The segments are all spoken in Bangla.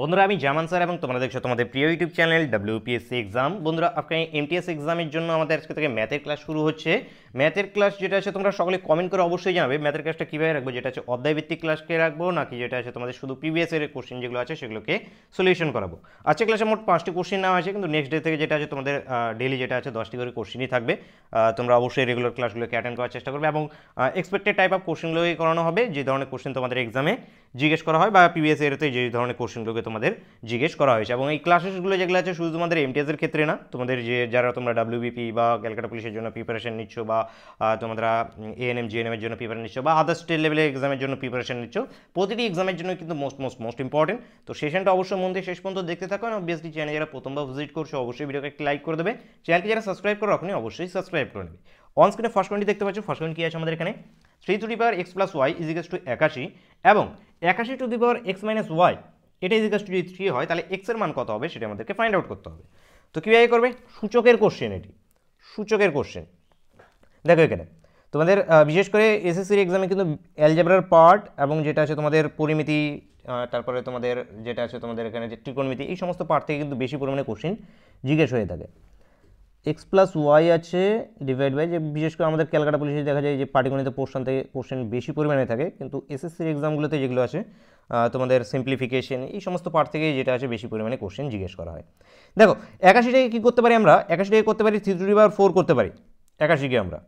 বন্ধুরা আমি জামান স্যার এবং তোমরা দেখছো তোমাদের প্রিয় ইউটিউব চ্যানেল ডাব্লিউপিএসসি এক্সাম বন্ধুরা আপনার এমটিএস এক্সামের জন্য আমাদের আজকে থেকে ম্যাথের ক্লাস শুরু হচ্ছে ম্যাথের ক্লাস যেটা আছে তোমরা সকলে কমেন্ট করে অবশ্যই জানাবে ম্যাথের ক্লাসটা কীভাবে রাখবো যেটা আছে অধ্যায়ভিত্তিক ক্লাসকে রাখবো নাকি যেটা আছে তোমাদের শুধু প্রিভিয়াসের কোশ্চেন যেগুলো আছে সেগুলোকে সলিউশন করাবো আজকে ক্লাসে মোট পাঁচটি কোশ্চেন নেওয়া আছে কিন্তু নেক্সট ডে থেকে যেটা আছে তোমাদের ডেলি যেটা আছে দশটি করে কোশ্চেনই থাকবে তোমরা অবশ্যই রেগুলার ক্লাসগুলোকে অ্যাটেন্ড করার চেষ্টা করবে এবং এক্সপেক্টেড টাইপ অফ কোশ্চেনগুলোই করানো হবে যে ধরনের কোশ্চেন তোমাদের এক্সামে জিজ্ঞেস করা হয় বা পিবিএস এরতে যে ধরনের কোশ্চেনগুলোকে তোমাদের জিজ্ঞেস করা হয়েছে এবং এই ক্লাসেসগুলো যেগুলো আছে শুধু তোমাদের এমটিএসের ক্ষেত্রে না তোমাদের যে যারা তোমরা ডাব্লিউবিপি বা ক্যালকাটা পুলিশের জন্য প্রিপারেশন নিচ্ছ বা তোমরা এএনএম জিএনএমের জন্য প্রিপারেশন নিচ্ছ বা আদার স্টেট লেভেলের এক্সামের জন্য প্রিপারেশন নিচ্ছ প্রতিটি এক্সামের জন্য কিন্তু মোস্ট মোস্ট মোস্ট ইম্পর্টেন্ট তো সেশনটা অবশ্যই মন দিয়ে শেষ পর্যন্ত দেখতে থাকো এবং বিএসটি চ্যানেল যারা প্রথমবার ভিজিট করছো অবশ্যই ভিডিওকে একটি লাইক করে দেবে চ্যানেলকে যারা সাবস্ক্রাইব করো আপনি অবশ্যই সাবস্ক্রাইব করে নেবে অন স্ক্রিনে ফার্স্ট কোয়েন্টি দেখতে পাচ্ছ ফার্স্ট কোয়েন্ট কি আছে আমাদের এখানে three to the power x plus y ইজিকাস টু একাশি এবং একাশি to the power x minus y এটা ইজিকাস টু যদি থ্রি হয় তাহলে এক্সের মান কত হবে সেটা আমাদেরকে ফাইন্ড আউট করতে হবে তো কীভাবে করবে সূচকের কোশ্চেন এটি সূচকের কোশ্চেন দেখো এখানে তোমাদের বিশেষ করে এসএসসির এক্সামে কিন্তু অ্যালজেব্রার পার্ট এবং যেটা আছে তোমাদের পরিমিতি তারপরে তোমাদের যেটা আছে তোমাদের এখানে যে ত্রিকোণমিতি এই সমস্ত পার্ট থেকে কিন্তু বেশি পরিমাণে কোশ্চেন জিজ্ঞেস হয়ে থাকে এক্স প্লাস ওয়াই আছে ডিভাইড বাই যে বিশেষ করে আমাদের ক্যালকাটা পুলিশে দেখা যায় যে পাটিগণিত পোর্শন থেকে পোর্শন বেশি পরিমাণে থাকে কিন্তু এসএসসির এক্সামগুলোতে যেগুলো আছে তোমাদের সিম্পলিফিকেশন এই সমস্ত পার্ট থেকে যেটা আছে বেশি পরিমাণে কোশ্চেন জিজ্ঞেস করা হয় দেখো একাশিটাকে কী করতে পারি আমরা একাশিটাকে করতে পারি থ্রি টু পাওয়ার ফোর করতে পারি একাশিকে আমরা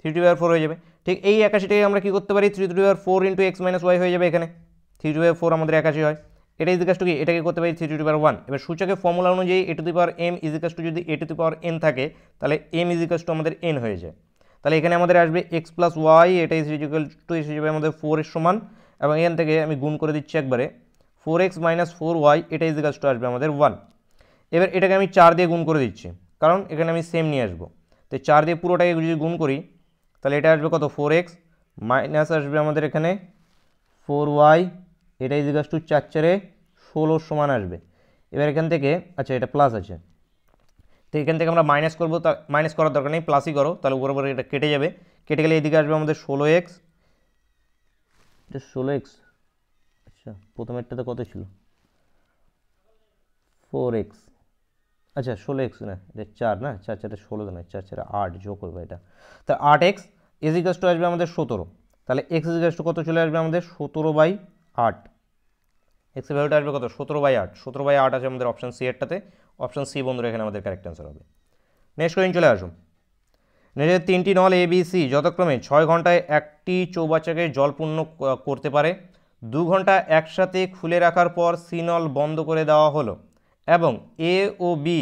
থ্রি টু পাওয়ার ফোর হয়ে যাবে ঠিক এই একাশিটাকে আমরা কী করতে পারি three to power four into x minus y হয়ে যাবে এখানে থ্রি টু পাওয়ার ফোর আমাদের একাশি হয় এটা ইজিকাস টু কি এটাকে করতে পারি three two to power one এবার সূচকের ফর্মুলা অনুযায়ী A to the power M ইজিকাস টু যদি A to the power N থাকে তাহলে এম ইজিকাস টু আমাদের এন হয়ে যায় তাহলে এখানে আমাদের আসবে এক্স প্লাস ওয়াই এটা ইস ইজিক্যাল টু ইস হিসেবে আমাদের ফোরের সমান এবং এখান থেকে আমি গুণ করে দিচ্ছি একবারে four x minus four y এটা ইজিক্যাল টু আসবে আমাদের ওয়ান এবার এটাকে আমি চার দিয়ে গুণ করে দিচ্ছি কারণ এখানে আমি সেম নিয়ে আসবো তো চার দিয়ে পুরোটাকে যদি গুণ করি তাহলে এটা আসবে কত ফোর এক্স মাইনাস আসবে আমাদের এখানে ফোর ওয়াই এটা ইজিকাস টু চার চারে ষোলোর সমান আসবে এবার এখান থেকে আচ্ছা এটা প্লাস আছে তো এখান থেকে আমরা মাইনাস করবো তা মাইনাস করার দরকার নেই প্লাসই করো তাহলে উপর উপরে এটা কেটে যাবে কেটে গেলে এদিকে আসবে আমাদের ষোলো এক্স এটা ষোলো এক্স আচ্ছা প্রথমেরটাতে কত ছিল ফোর এক্স আচ্ছা ষোলো এক্স না এটা চার না চার চারটা ষোলো না চার চারে আট যোগ করবে এটা তা আট এক্স এজিগাস্ট টু আসবে আমাদের সতেরো তাহলে এক্স এজিকাস কত চলে আসবে আমাদের সতেরো বাই আট এক্সের ভ্যালুটা আসবে কত সতেরো বাই আট সতেরো বাই আট আছে আমাদের অপশান সি এরটাতে অপশান সি বন্ধুরা এখানে আমাদের কারেক্ট অ্যান্সার হবে নেক্সট কোয়েন চলে আসুন নিজের তিনটি নল এ বি সি যথাক্রমে ছয় ঘন্টায় একটি চৌবাচ্চাকে জলপূর্ণ করতে পারে দু ঘন্টা একসাথে খুলে রাখার পর সি নল বন্ধ করে দেওয়া হলো এবং এ ও বি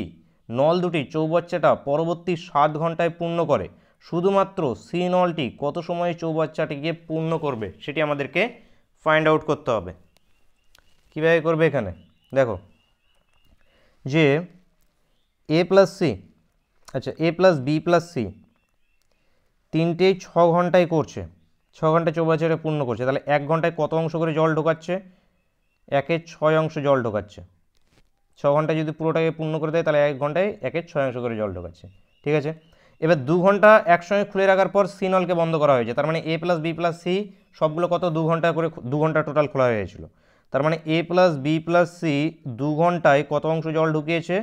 নল দুটি চৌবাচ্চাটা পরবর্তী সাত ঘন্টায় পূর্ণ করে শুধুমাত্র সি নলটি কত সময়ে চৌবাচ্চাটিকে পূর্ণ করবে সেটি আমাদেরকে ফাইন্ড আউট করতে হবে কীভাবে করবে এখানে দেখো যে এ প্লাস সি আচ্ছা A plus B plus C তিনটেই ছ ঘন্টায় করছে ছ ঘন্টায় চৌবাচ্চারে পূর্ণ করছে তাহলে এক ঘন্টায় কত অংশ করে জল ঢোকাচ্ছে একের ছয় অংশ জল ঢোকাচ্ছে ছ ঘন্টায় যদি পুরোটাকে পূর্ণ করে দেয় তাহলে এক ঘন্টায় একের ছয় অংশ করে জল ঢোকাচ্ছে ঠিক আছে এবার দু ঘন্টা একসঙ্গে খুলে রাখার পর সি নলকে বন্ধ করা হয়েছে তার মানে A plus B plus C সবগুলো কত দু ঘন্টা করে দু ঘন্টা টোটাল খোলা হয়েছিল তার মানে A plus B plus C দু ঘন্টায় কত অংশ জল ঢুকিয়েছে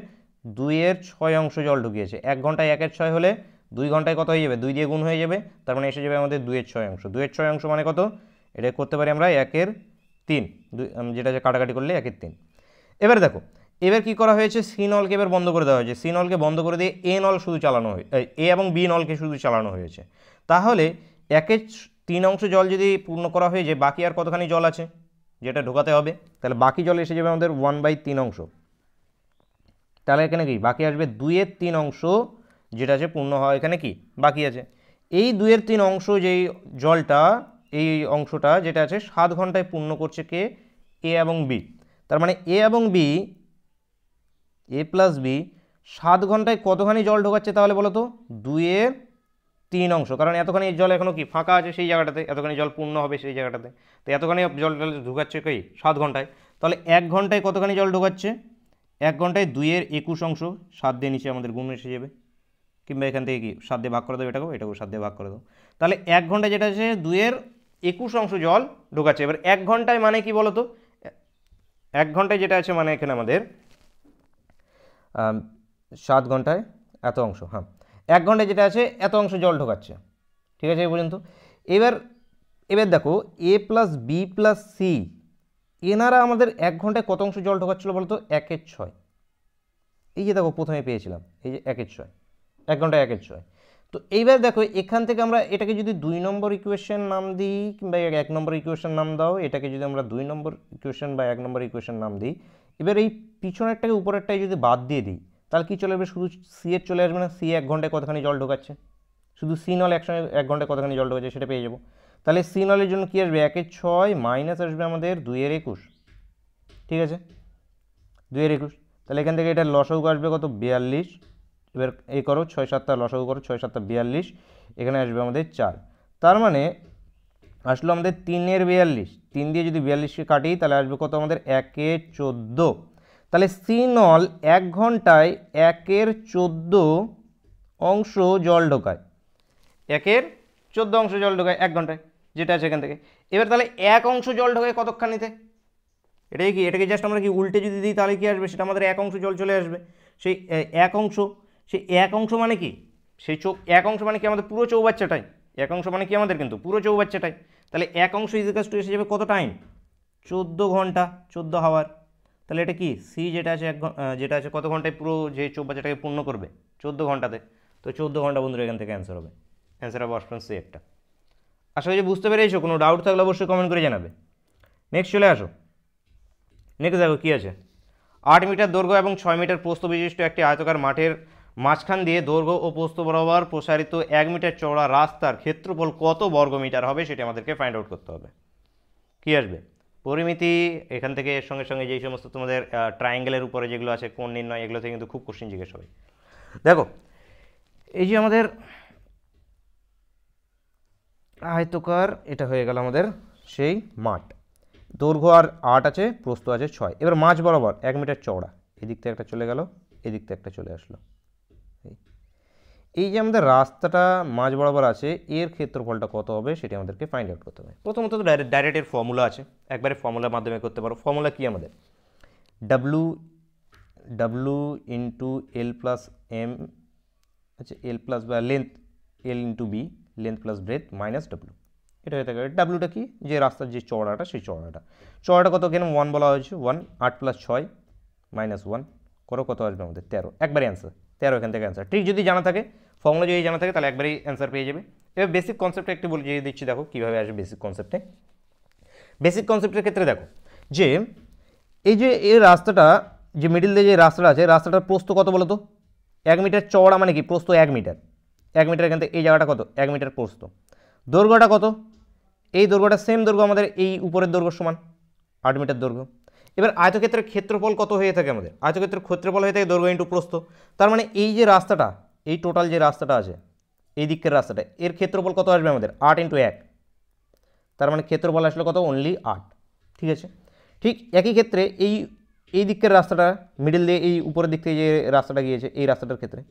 দুইয়ের ছয় অংশ জল ঢুকিয়েছে এক ঘন্টায় একের ছয় হলে দুই ঘন্টায় কত হয়ে যাবে দুই দিয়ে গুণ হয়ে যাবে তার মানে এসে যাবে আমাদের দুইয়ের ছয় অংশ দুইয়ের ছয় অংশ মানে কত এটা করতে পারি আমরা একের তিন দুই যেটা কাটাকাটি করলে একের তিন এবার দেখো এবার কি করা হয়েছে সি নলকে এবার বন্ধ করে দেওয়া হয়েছে সি নলকে বন্ধ করে দিয়ে এ নল শুধু চালানো হয়ে এ এবং বি নলকে শুধু চালানো হয়েছে তাহলে একের তিন অংশ জল যদি পূর্ণ করা হয়েছে বাকি আর কতখানি জল আছে যেটা ঢোকাতে হবে তাহলে বাকি জল এসে যাবে আমাদের ওয়ান বাই তিন অংশ তাহলে এখানে কি বাকি আসবে দুইয়ের তিন অংশ যেটা আছে পূর্ণ হওয়া এখানে কি বাকি আছে এই দুইয়ের তিন অংশ যেই জলটা এই অংশটা যেটা আছে সাত ঘন্টায় পূর্ণ করছে কে এ এবং বি তার মানে এ এবং বি এ প্লাস বি সাত ঘন্টায় কতখানি জল ঢোকাচ্ছে তাহলে বলো তো দুইয়ের তিন অংশ কারণ এতখানি জল এখনও কি ফাঁকা আছে সেই জায়গাটাতে এতখানি জল পূর্ণ হবে সেই জায়গাটাতে তো এতখানি জল টল ঢুকাচ্ছে কই সাত ঘন্টায় তাহলে এক ঘন্টায় কতখানি জল ঢুকাচ্ছে এক ঘন্টায় দুইয়ের একুশ অংশ সাত দিয়ে নিচে আমাদের গুণ এসে যাবে কিংবা এখান থেকে কি সাত দিয়ে ভাগ করে দেবো এটাকেও এটাকেও সাত দিয়ে ভাগ করে দেবো তাহলে এক ঘন্টায় যেটা আছে দুইয়ের একুশ অংশ জল ঢোকাচ্ছে এবার এক ঘন্টায় মানে কি বলতো এক ঘন্টায় যেটা আছে মানে এখানে আমাদের সাত ঘন্টায় এত অংশ হ্যাঁ এক ঘন্টায় যেটা আছে এত অংশ জল ঢোকাচ্ছে ঠিক আছে এই পর্যন্ত এবার এবার দেখো A plus B plus C এনারা আমাদের এক ঘন্টায় কত অংশ জল ঢোকাচ্ছিল বলতো একের ছয় এই যে দেখো প্রথমে পেয়েছিলাম এই যে একের ছয় এক ঘন্টায় একের ছয় তো এইবার দেখো এখান থেকে আমরা এটাকে যদি দুই নম্বর ইকুয়েশন নাম দিই কিংবা এক নম্বর ইকুয়েশন নাম দাও এটাকে যদি আমরা দুই নম্বর ইকুয়েশন বা এক নম্বর ইকুয়েশন নাম দিই এবার এই পিছনেরটাকে উপরেরটাই যদি বাদ দিয়ে দিই তাহলে কী চলে আসবে শুধু সি এর চলে আসবে না সি এক ঘন্টায় কতখানি জল ঢোকাচ্ছে শুধু সি নল একসঙ্গে এক ঘন্টায় কতখানি জল ঢোকাচ্ছে সেটা পেয়ে যাবো তাহলে সি নলের জন্য কী আসবে একের ছয় মাইনাস আসবে আমাদের দুইয়ের একুশ ঠিক আছে দুইয়ের একুশ তাহলে এখান থেকে এটা লসৌক আসবে কত বিয়াল্লিশ এবার এ করো ছয় সাতটা লসৌ করো ছয় সাতটা বিয়াল্লিশ এখানে আসবে আমাদের চার তার মানে আসলো আমাদের তিনের বিয়াল্লিশ তিন দিয়ে যদি বিয়াল্লিশকে কাটি তাহলে আসবে কত আমাদের একে চোদ্দো তাহলে সিনল এক ঘন্টায় একের চোদ্দ অংশ জল ঢোকায় একের চোদ্দ অংশ জল ঢোকায় এক ঘন্টায় যেটা আছে এখান থেকে এবার তাহলে এক অংশ জল ঢোকায় কতক্ষণিতে এটাই কি এটাকে জাস্ট আমরা কি উল্টে যদি দিই তাহলে কি আসবে সেটা আমাদের এক অংশ জল চলে আসবে সেই এক অংশ সেই এক অংশ মানে কি সেই চৌ এক অংশ মানে কি আমাদের পুরো চৌবাচ্চাটাই এক অংশ মানে কি আমাদের কিন্তু পুরো চৌবাচ্চাটাই তাহলে এক অংশ ইজিকাস টু এসে যাবে কত টাইম চোদ্দো ঘন্টা চোদ্দো হাওয়ার তাহলে এটা কি সি যেটা আছে এক যেটা আছে কত ঘন্টায় পুরো যে চৌবাচ্চাটাকে পূর্ণ করবে চোদ্দো ঘন্টাতে তো চোদ্দো ঘন্টা বন্ধুরা এখান থেকে অ্যান্সার হবে অ্যান্সার হবে অপশন সি একটা আশা করি বুঝতে পেরেছো কোনো ডাউট থাকলে অবশ্যই কমেন্ট করে জানাবে নেক্সট চলে আসো নেক্সট দেখো কী আছে আট মিটার দৈর্ঘ্য এবং ছয় মিটার প্রস্ত বিশিষ্ট একটি আয়তকার মাঠের মাঝখান দিয়ে দৈর্ঘ্য ও পোস্ত বরাবর প্রসারিত এক মিটার চওড়া রাস্তার ক্ষেত্রফল কত বর্গ মিটার হবে সেটি আমাদেরকে ফাইন্ড আউট করতে হবে কী আসবে পরিমিতি এখান থেকে এর সঙ্গে সঙ্গে যেই সমস্ত তোমাদের ট্রায়াঙ্গেলের উপরে যেগুলো আছে কোন নির্ণয় এগুলো থেকে কিন্তু খুব কোশ্চেন জিজ্ঞেস হবে দেখো এই যে আমাদের আয়তকার এটা হয়ে গেল আমাদের সেই মাঠ দৈর্ঘ্য আর আট আছে প্রস্তুত আছে ছয় এবার মাছ বরাবর এক মিটার চওড়া এদিক থেকে একটা চলে গেল এদিক থেকে একটা চলে আসলো এই যে আমাদের রাস্তাটা মাঝ বরাবর আছে এর ক্ষেত্রফলটা কত হবে সেটি আমাদেরকে ফাইন্ড আউট করতে হবে প্রথমত ডাইরেক্ট ডাইরেক্টের ফর্মুলা আছে একবারে ফর্মুলার মাধ্যমে করতে পারো ফর্মুলা কি আমাদের W W into L plus M আচ্ছা এল প্লাস বা length L into B length plus breadth minus W এটা হয়ে থাকে ডাব্লুটা কি যে রাস্তার যে চড়াটা সেই চড়াটা চড়াটা কত কেন ওয়ান বলা হয়েছে ওয়ান আট প্লাস ছয় মাইনাস ওয়ান করো কত আসবে আমাদের তেরো একবারে অ্যান্সার তেরো এখান থেকে অ্যান্সার ট্রিক যদি জানা থাকে ফর্মুলা যদি জানা থাকে তাহলে একবারই অ্যান্সার পেয়ে যাবে এবার বেসিক কনসেপ্টটা একটু বলে যেয়ে দিচ্ছি দেখো কীভাবে আসবে বেসিক কনসেপ্টে বেসিক কনসেপ্টের ক্ষেত্রে দেখো যে এই যে এই রাস্তাটা যে মিডিল দিয়ে যে রাস্তাটা আছে রাস্তাটার প্রস্ত কত বলো তো এক মিটার চওড়া মানে কি প্রস্ত এক মিটার এক মিটার এখান থেকে এই জায়গাটা কত এক মিটার প্রস্ত দৈর্ঘ্যটা কত এই দৈর্ঘ্যটা সেম দৈর্ঘ্য আমাদের এই উপরের দৈর্ঘ্য সমান আট মিটার দৈর্ঘ্য এবার আয়তক্ষেত্রের ক্ষেত্রফল কত হয়ে থাকে আমাদের আয়তক্ষেত্রের ক্ষেত্রফল হয়ে থাকে দৈর্ঘ্য ইন্টু প্রস্থ তার মানে এই যে রাস্তাটা এই টোটাল যে রাস্তাটা আছে এই দিকের রাস্তাটা এর ক্ষেত্রফল কত আসবে আমাদের আট ইন্টু এক তার মানে ক্ষেত্রফল আসলে কত অনলি আট ঠিক আছে ঠিক একই ক্ষেত্রে এই এই দিকের রাস্তাটা মিডিল দিয়ে এই উপরের দিক থেকে যে রাস্তাটা গিয়েছে এই রাস্তাটার ক্ষেত্রে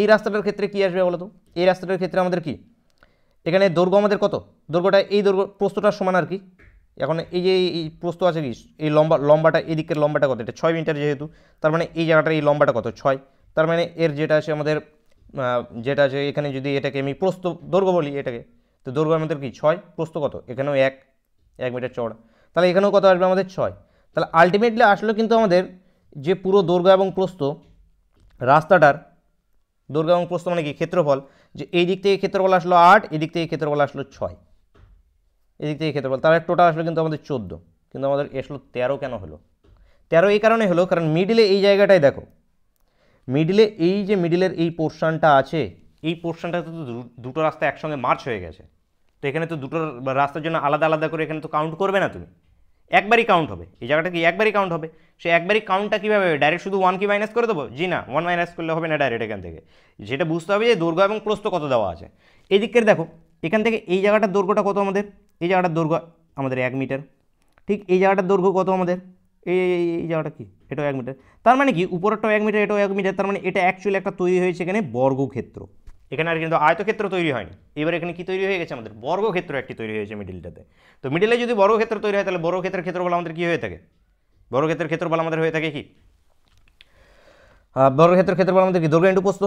এই রাস্তাটার ক্ষেত্রে কী আসবে বলো তো এই রাস্তাটার ক্ষেত্রে আমাদের কি এখানে দৈর্ঘ্য আমাদের কত দৈর্ঘ্যটা এই দৈর্ঘ্য প্রস্তটার সমান আর কি এখন এই যে এই প্রস্ত আছে কি এই লম্বা লম্বাটা এদিকের লম্বাটা কত এটা ছয় মিটার যেহেতু তার মানে এই জায়গাটার এই লম্বাটা কত ছয় তার মানে এর যেটা আছে আমাদের যেটা আছে এখানে যদি এটাকে আমি প্রস্ত দৈর্ঘ্য বলি এটাকে তো দৈর্ঘ্য আমাদের কি ছয় প্রস্ত কত এখানেও এক এক মিটার চওড়া তাহলে এখানেও কত আসবে আমাদের ছয় তাহলে আলটিমেটলি আসলো কিন্তু আমাদের যে পুরো দৈর্ঘ্য এবং প্রস্ত রাস্তাটার দৈর্ঘ্য এবং প্রস্ত মানে কি ক্ষেত্রফল যে এই দিক থেকে ক্ষেত্রফল আসলো আট এদিক থেকে ক্ষেত্রফল আসলো ছয় এদিক থেকে ক্ষেত্রফল তাহলে টোটাল আসলো কিন্তু আমাদের চোদ্দো কিন্তু আমাদের আসলো তেরো কেন হলো তেরো এই কারণে হলো কারণ মিডিলে এই জায়গাটাই দেখো মিডিলে এই যে মিডিলের এই পোর্শানটা আছে এই পোর্শনটাতে তো দুটো রাস্তা একসঙ্গে মার্চ হয়ে গেছে তো এখানে তো দুটো রাস্তার জন্য আলাদা আলাদা করে এখানে তো কাউন্ট করবে না তুমি একবারই কাউন্ট হবে এই জায়গাটা কি একবারই কাউন্ট হবে সে একবারই কাউন্টটা কীভাবে হবে ডাইরেক্ট শুধু ওয়ান কি মাইনাস করে দেবো জি না ওয়ান মাইনাস করলে হবে না ডাইরেক্ট এখান থেকে যেটা বুঝতে হবে যে দৈর্ঘ্য এবং প্রস্থ কত দেওয়া আছে এদিকের দেখো এখান থেকে এই জায়গাটার দৈর্ঘ্যটা কত আমাদের এই জায়গাটার দৈর্ঘ্য আমাদের এক মিটার ঠিক এই জায়গাটার দৈর্ঘ্য কত আমাদের এই এই জায়গাটা কী এটাও এক মিটার তার মানে কি উপরেরটাও এক মিটার এটাও এক মিটার তার মানে এটা অ্যাকচুয়ালি একটা তৈরি হয়েছে এখানে বর্গক্ষেত্র এখানে আর কিন্তু আয়তক্ষেত্র তৈরি হয়নি এবার এখানে কি তৈরি হয়ে গেছে আমাদের বর্গক্ষেত্র একটি তৈরি হয়েছে মিডিলটাতে তো মিডিলে যদি বর্গক্ষেত্র তৈরি হয় তাহলে বর্গক্ষেত্রের ক্ষেত্রফল আমাদের কী হয়ে থাকে বর্গক্ষেত্রের ক্ষেত্রফল আমাদের হয়ে থাকে কি বর্গক্ষেত্রের ক্ষেত্রফল আমাদের কি দুর্গা ইন্টু পোস্ত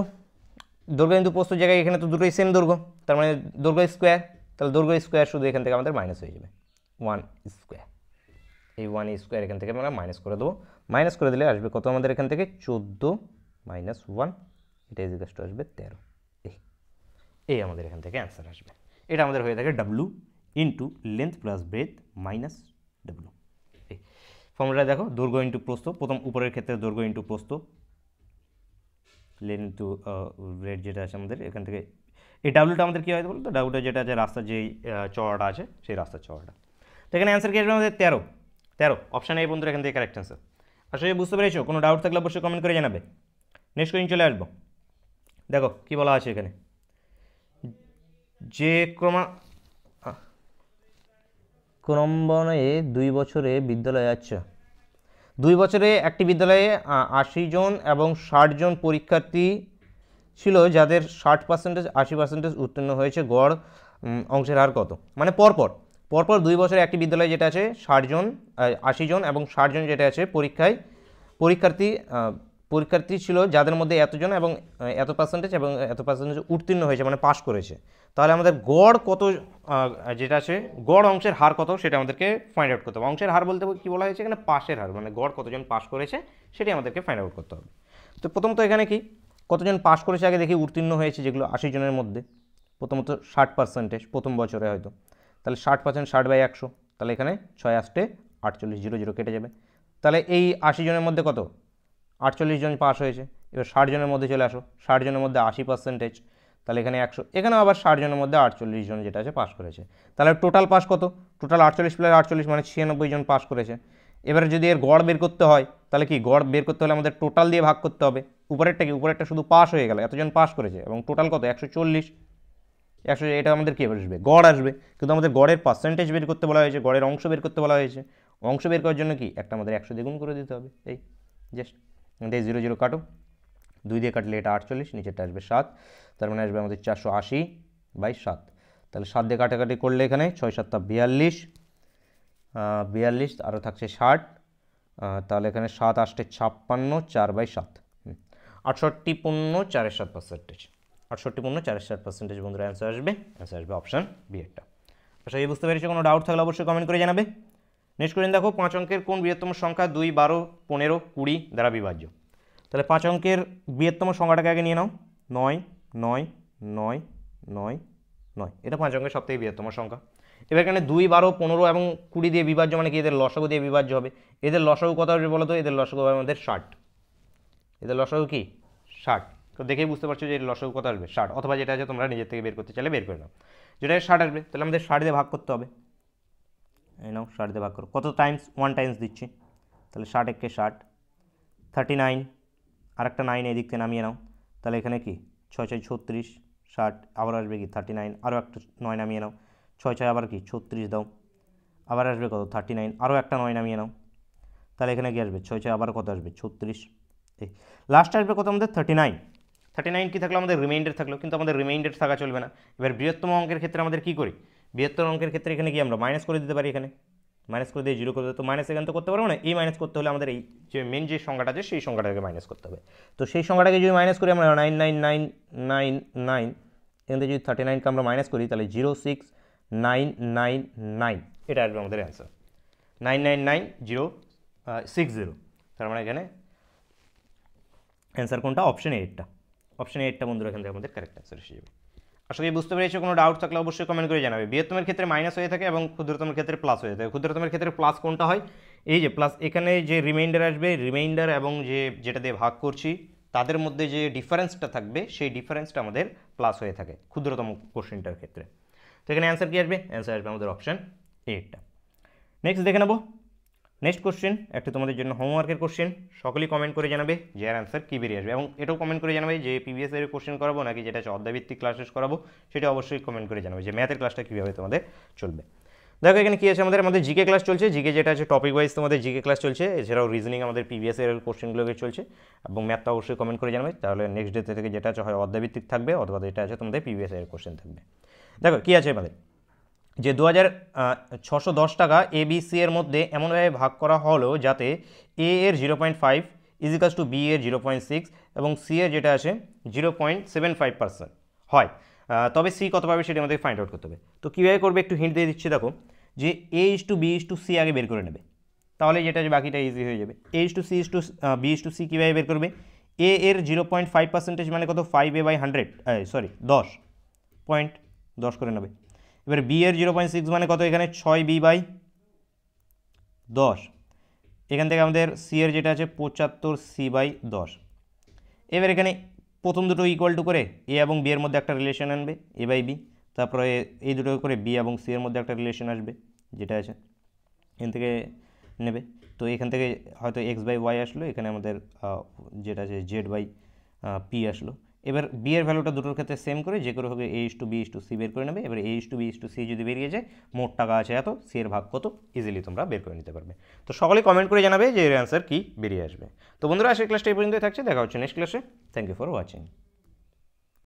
দৈর্ঘ্য জায়গায় এখানে তো দুটোই সেম দুর্গ তার মানে দুর্গা স্কোয়ার তাহলে দৈর্ঘ্য স্কোয়ার শুধু এখান থেকে আমাদের মাইনাস হয়ে যাবে ওয়ান স্কোয়ার এই ওয়ান স্কোয়ার এখান থেকে আমরা মাইনাস করে দেবো মাইনাস করে দিলে আসবে কত আমাদের এখান থেকে চোদ্দো মাইনাস ওয়ান এটা ইজিকাস আসবে তেরো এই এই আমাদের এখান থেকে অ্যান্সার আসবে এটা আমাদের হয়ে থাকে W into length plus breadth minus W এই ফর্মুলাটা দেখো দৈর্ঘ্য ইন্টু প্রস্ত প্রথম উপরের ক্ষেত্রে দৈর্ঘ্য ইন্টু প্রস্ত লেন্থ ইন্টু ব্রেথ যেটা আছে আমাদের এখান থেকে এই ডাব্লুটা আমাদের কী হয় বলুন তো ডাব্লুটা যেটা আছে রাস্তার যেই চড়াটা আছে সেই রাস্তার চড়াটা তো এখানে অ্যান্সার কী আসবে আমাদের তেরো তেরো অপশান এই বন্ধুরা এখান থেকে কারেক্ট অ্যান্সার আসলে বুঝতে পেরেছো কোনো ডাউট থাকলে অবশ্যই কমেন্ট করে জানাবে নেক্সট কোয়েশ্চন চলে আসবো দেখো কি বলা আছে এখানে যে ক্রমা ক্রমবনে দুই বছরে বিদ্যালয়ে আচ্ছা দুই বছরে একটি বিদ্যালয়ে আশি জন এবং ষাট জন পরীক্ষার্থী ছিল যাদের ষাট পার্সেন্টেজ আশি পার্সেন্টেজ উত্তীর্ণ হয়েছে গড় অংশের হার কত মানে পরপর পরপর দুই বছরে একটি বিদ্যালয়ে যেটা আছে ষাটজন আশি জন এবং ষাটজন যেটা আছে পরীক্ষায় পরীক্ষার্থী পরীক্ষার্থী ছিল যাদের মধ্যে এতজন এবং এত পার্সেন্টেজ এবং এত পার্সেন্টেজ উত্তীর্ণ হয়েছে মানে পাশ করেছে তাহলে আমাদের গড় কত যেটা আছে গড় অংশের হার কত সেটা আমাদেরকে ফাইন্ড আউট করতে হবে অংশের হার বলতে কী বলা হয়েছে এখানে পাশের হার মানে গড় কতজন পাশ করেছে সেটাই আমাদেরকে ফাইন্ড আউট করতে হবে তো প্রথমত এখানে কি কতজন পাশ করেছে আগে দেখি উত্তীর্ণ হয়েছে যেগুলো আশি জনের মধ্যে প্রথমত ষাট পার্সেন্টেজ প্রথম বছরে হয়তো তাহলে ষাট পার্সেন্ট ষাট বাই একশো তাহলে এখানে ছয় আষ্টে আটচল্লিশ জিরো জিরো কেটে যাবে তাহলে এই আশি জনের মধ্যে কত আটচল্লিশ জন পাশ হয়েছে এবার ষাট জনের মধ্যে চলে আসো ষাট জনের মধ্যে আশি পার্সেন্টেজ তাহলে এখানে একশো এখানে আবার ষাট জনের মধ্যে আটচল্লিশ জন যেটা আছে পাশ করেছে তাহলে টোটাল পাস কত টোটাল আটচল্লিশ প্লাস আটচল্লিশ মানে ছিয়ানব্বই জন পাশ করেছে এবারে যদি এর গড় বের করতে হয় তাহলে কি গড় বের করতে হলে আমাদের টোটাল দিয়ে ভাগ করতে হবে উপরেরটা কি উপরেরটা শুধু পাস হয়ে গেল এতজন পাস করেছে এবং টোটাল কত একশো চল্লিশ একশো এটা আমাদের কী আসবে গড় আসবে কিন্তু আমাদের গড়ের পার্সেন্টেজ বের করতে বলা হয়েছে গড়ের অংশ বের করতে বলা হয়েছে অংশ বের করার জন্য কি একটা আমাদের একশো দ্বিগুণ করে দিতে হবে এই জাস্ট এটা জিরো জিরো কাটো দুই দিয়ে কাটলে এটা আটচল্লিশ নিচেরটা আসবে সাত তার মানে আসবে আমাদের চারশো আশি বাই সাত তাহলে সাত দিয়ে কাটাকাটি করলে এখানে ছয় সাতটা বিয়াল্লিশ বিয়াল্লিশ আরও থাকছে ষাট তাহলে এখানে সাত আষ্টে ছাপ্পান্ন চার বাই সাত আটষট্টি পূর্ণ চারের সাত পার্সেন্টেজ আটষট্টি পূর্ণ চারের সাত পার্সেন্টেজ বন্ধুরা অ্যান্সার আসবে অ্যান্সার আসবে অপশান বি একটা আচ্ছা এই বুঝতে পেরেছি কোনো ডাউট থাকলে অবশ্যই কমেন্ট করে জানাবে নেক্সট কোয়েশ্চেন দেখো পাঁচ অঙ্কের কোন বৃহত্তম সংখ্যা দুই বারো পনেরো কুড়ি দ্বারা বিভাজ্য তাহলে পাঁচ অঙ্কের বৃহত্তম সংখ্যাটাকে আগে নিয়ে নাও নয় নয় নয় নয় নয় এটা পাঁচ অঙ্কের সবথেকে বৃহত্তম সংখ্যা এবার এখানে দুই বারো পনেরো এবং কুড়ি দিয়ে বিভাজ্য মানে কি এদের লসক দিয়ে বিভাজ্য হবে এদের লসক কত হবে বলতো এদের লসক হবে আমাদের ষাট এদের লসক কি ষাট তো দেখেই বুঝতে পারছো যে এর লসক কত আসবে ষাট অথবা যেটা আছে তোমরা নিজের থেকে বের করতে চাইলে বের করে নাও যেটা ষাট আসবে তাহলে আমাদের ষাট দিয়ে ভাগ করতে হবে এই নাও ষাট দিয়ে ভাগ করো কত টাইমস ওয়ান টাইমস দিচ্ছি তাহলে ষাট একে ষাট থার্টি নাইন আর একটা নাইন এই দিক থেকে নামিয়ে নাও তাহলে এখানে কি ছয় ছয় ছত্রিশ ষাট আবার আসবে কি থার্টি নাইন আরও একটা নয় নামিয়ে নাও ছয় ছয় আবার কি ছত্রিশ দাও আবার আসবে কত থার্টি নাইন আরও একটা নয় নামিয়ে নাও তাহলে এখানে কী আসবে ছয় ছয় আবার কত আসবে ছত্রিশ এই লাস্ট আসবে কত আমাদের থার্টি নাইন থার্টি নাইন কী থাকলো আমাদের রিমাইন্ডার থাকলো কিন্তু আমাদের রিমাইন্ডার থাকা চলবে না এবার বৃহত্তম অঙ্কের ক্ষেত্রে আমাদের কী করি বৃহত্তম অঙ্কের ক্ষেত্রে এখানে কি আমরা মাইনাস করে দিতে পারি এখানে মাইনাস করে দিয়ে জিরো করে তো মাইনাস এখান তো করতে পারবো না এই মাইনাস করতে হলে আমাদের এই যে মেন যে সংখ্যাটা আছে সেই সংখ্যাটাকে মাইনাস করতে হবে তো সেই সংখ্যাটাকে যদি মাইনাস করি আমরা nine nine nine nine nine এখান থেকে যদি থার্টি নাইনকে আমরা মাইনাস করি তাহলে zero six nine nine nine এটা আসবে আমাদের answer nine nine nine zero six zero তার মানে এখানে অ্যান্সার কোনটা অপশন এইটটা অপশন এইটটা বন্ধুরা এখান থেকে আমাদের কারেক্ট অ্যান্সার এসে যাবে আসলে করি বুঝতে পেরেছো কোনো ডাউট থাকলে অবশ্যই কমেন্ট করে জানাবে বৃহত্তমের ক্ষেত্রে মাইনাস হয়ে থাকে এবং ক্ষুদ্রতমের ক্ষেত্রে প্লাস হয়ে থাকে ক্ষুদ্রতমের ক্ষেত্রে প্লাস কোনটা হয় এই যে প্লাস এখানে যে রিমাইন্ডার আসবে রিমাইন্ডার এবং যে যেটা দিয়ে ভাগ করছি তাদের মধ্যে যে ডিফারেন্সটা থাকবে সেই ডিফারেন্সটা আমাদের প্লাস হয়ে থাকে ক্ষুদ্রতম কোশ্চেনটার ক্ষেত্রে তো এখানে অ্যান্সার কী আসবে অ্যান্সার আসবে আমাদের অপশান এটা নেক্সট দেখে নেবো নেক্সট কোশ্চেন একটা তোমাদের জন্য হোমওয়ার্কের কোশ্চেন সকলেই কমেন্ট করে জানাবে যে আর অ্যান্সার কী বেরিয়ে আসবে এবং এটাও কমেন্ট করে জানাবে যে পিভিএস এর কোশ্চেন করাবো নাকি যেটা হচ্ছে অর্ধাবৃত্তিক ক্লাসেস করাবো সেটা অবশ্যই কমেন্ট করে জানাবে যে ম্যাথের ক্লাসটা কীভাবে তোমাদের চলবে দেখো এখানে কী আছে আমাদের আমাদের জিকে ক্লাস চলছে জিকে যেটা আছে টপিক ওয়াইজ তোমাদের জিকে ক্লাস চলছে এছাড়াও রিজনিং আমাদের পিভিএস এর কোশ্চেনগুলোকে চলছে এবং ম্যাথটা অবশ্যই কমেন্ট করে জানাবে তাহলে নেক্সট ডে থেকে যেটা আছে হয় অর্ধাবৃত্তিক থাকবে অথবা যেটা আছে তোমাদের পিভিএস এর কোশ্চেন থাকবে দেখো কী আছে এবারে যে দু হাজার ছশো দশ টাকা এ বি সি এর মধ্যে এমনভাবে ভাগ করা হলো যাতে এ এর জিরো পয়েন্ট ফাইভ ইজিকাস টু বি এর জিরো পয়েন্ট সিক্স এবং সি এর যেটা আছে zero point seven five percent হয় তবে সি কত পাবে সেটা আমাদের ফাইন্ড আউট করতে হবে তো কীভাবে করবে একটু হিন্ট দিয়ে দিচ্ছি দেখো যে A is to B is to C আগে বের করে নেবে তাহলে যেটা আছে বাকিটা ইজি হয়ে যাবে A is to C is to B is to C কীভাবে বের করবে এ এর জিরো পয়েন্ট ফাইভ পার্সেন্টেজ মানে কত five A by hundred sorry দশ পয়েন্ট দশ করে নেবে এবার বি এর জিরো পয়েন্ট সিক্স মানে কত এখানে ছয় বি বাই দশ এখান থেকে আমাদের সি এর যেটা আছে পঁচাত্তর সি বাই দশ এবার এখানে প্রথম দুটো ইকুয়াল টু করে এ এবং বি এর মধ্যে একটা রিলেশন আনবে এ বাই বি তারপরে এই দুটো করে বি এবং সি এর মধ্যে একটা রিলেশন আসবে যেটা আছে এখান থেকে নেবে তো এখান থেকে হয়তো এক্স বাই ওয়াই আসলো এখানে আমাদের যেটা আছে জেড বাই পি আসলো এবার বি এর ভ্যালুটা দুটোর ক্ষেত্রে সেম করে যে করে হবে A is to B is to C বের করে নেবে এবার A is to B is to C যদি বেরিয়ে যায় মোট টাকা আছে এত সি এর ভাগ কত ইজিলি তোমরা বের করে নিতে পারবে তো সকলে কমেন্ট করে জানাবে যে এর অ্যান্সার কী বেরিয়ে আসবে তো বন্ধুরা আজকের ক্লাসটা এই পর্যন্তই থাকছে দেখা হচ্ছে নেক্সট ক্লাসে থ্যাংক ইউ ফর ওয়াচিং